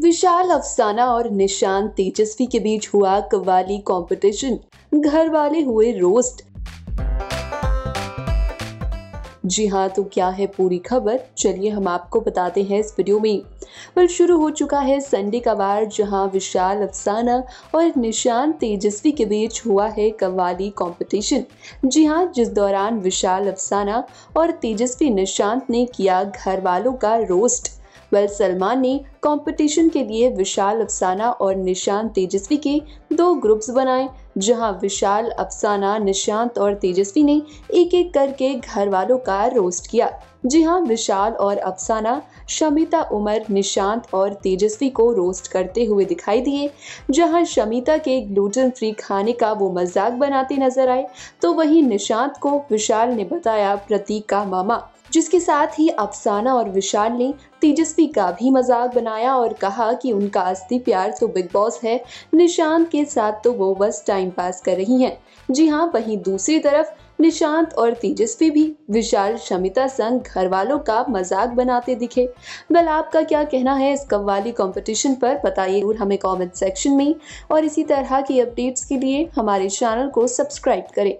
विशाल अफसाना और निशान तेजस्वी के बीच हुआ कव्वाली कंपटीशन घर वाले हुए रोस्ट जी हाँ तो क्या है पूरी खबर चलिए हम आपको बताते हैं इस वीडियो में पर शुरू हो चुका है संडे का वार जहां विशाल अफसाना और निशान तेजस्वी के बीच हुआ है कव्वाली कंपटीशन जी हाँ जिस दौरान विशाल अफसाना और तेजस्वी निशांत ने किया घर वालों का रोस्ट वेल सलमान ने कंपटीशन के लिए विशाल अफसाना और निशांत तेजस्वी के दो ग्रुप्स बनाए जहां विशाल अफसाना निशांत और तेजस्वी ने एक एक करके घर वालों का रोस्ट किया जी हाँ विशाल और अफसाना शमिता उमर निशांत और तेजस्वी को रोस्ट करते हुए दिखाई दिए जहां शमिता के ग्लूटन फ्री खाने का वो मजाक बनाते नजर आए तो वहीं निशांत को विशाल ने बताया प्रतीक का मामा जिसके साथ ही अफसाना और विशाल ने तेजस्वी का भी मजाक बनाया और कहा कि उनका असली प्यार तो बिग बॉस है निशांत के साथ तो वो बस टाइम पास कर रही हैं जी हाँ वहीं दूसरी तरफ निशांत और तेजस्वी भी विशाल शमिता संग घर वालों का मजाक बनाते दिखे वेल आपका क्या कहना है इस कव्वाली कंपटीशन पर बताइए हमें कमेंट सेक्शन में और इसी तरह की अपडेट्स के लिए हमारे चैनल को सब्सक्राइब करें